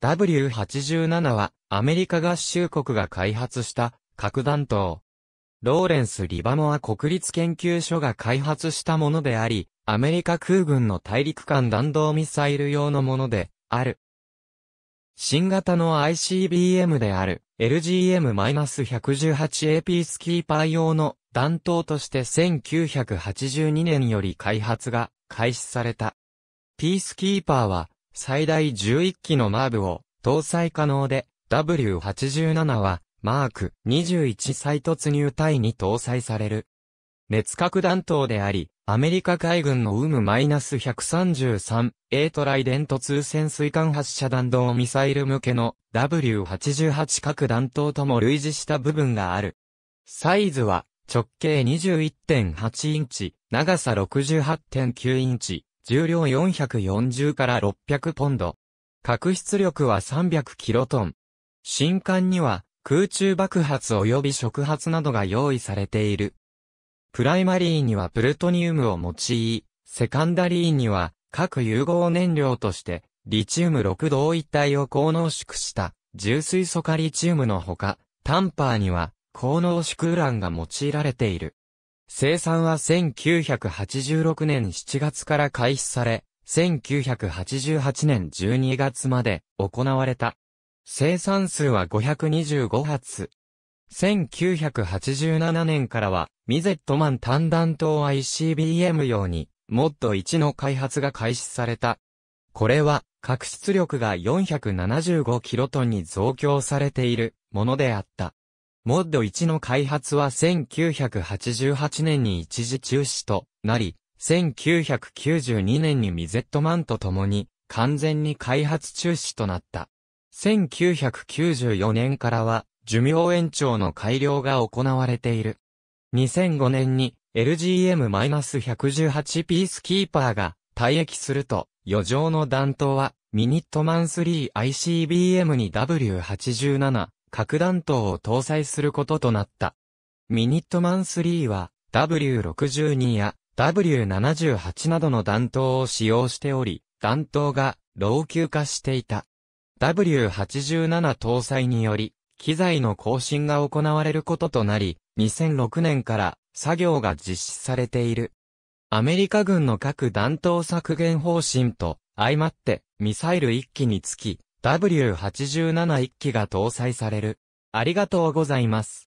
W87 はアメリカ合衆国が開発した核弾頭。ローレンス・リバモア国立研究所が開発したものであり、アメリカ空軍の大陸間弾道ミサイル用のものである。新型の ICBM である LGM-118AP スキーパー用の弾頭として1982年より開発が開始された。P スキーパーは最大11機のマーブを搭載可能で、W87 は、マーク21再突入隊に搭載される。熱核弾頭であり、アメリカ海軍の UM-133A トライデント2潜水艦発射弾道ミサイル向けの W88 核弾頭とも類似した部分がある。サイズは直径21.8インチ、長さ68.9インチ、重量440から600ポンド。核出力は300キロトン。新艦には空中爆発及び触発などが用意されている。プライマリーにはプルトニウムを用い、セカンダリーには核融合燃料としてリチウム6同一体を高濃縮した重水素化リチウムのほか、タンパーには高濃縮ウランが用いられている。生産は1986年7月から開始され、1988年12月まで行われた。生産数は525発。1987年からは、ミゼットマン単弾頭 ICBM 用に、モッド1の開発が開始された。これは、核出力が4 7 5トンに増強されているものであった。モッド1の開発は1988年に一時中止となり、1992年にミゼットマンと共に完全に開発中止となった。1994年からは寿命延長の改良が行われている。2005年に LGM-118 ピースキーパーが退役すると余剰の弾頭はミニットマン 3ICBM に W87 核弾頭を搭載することとなった。ミニットマン3は W62 や W78 などの弾頭を使用しており、弾頭が老朽化していた。W87 搭載により、機材の更新が行われることとなり、2006年から作業が実施されている。アメリカ軍の各弾頭削減方針と相まってミサイル1機につき W87 一機が搭載される。ありがとうございます。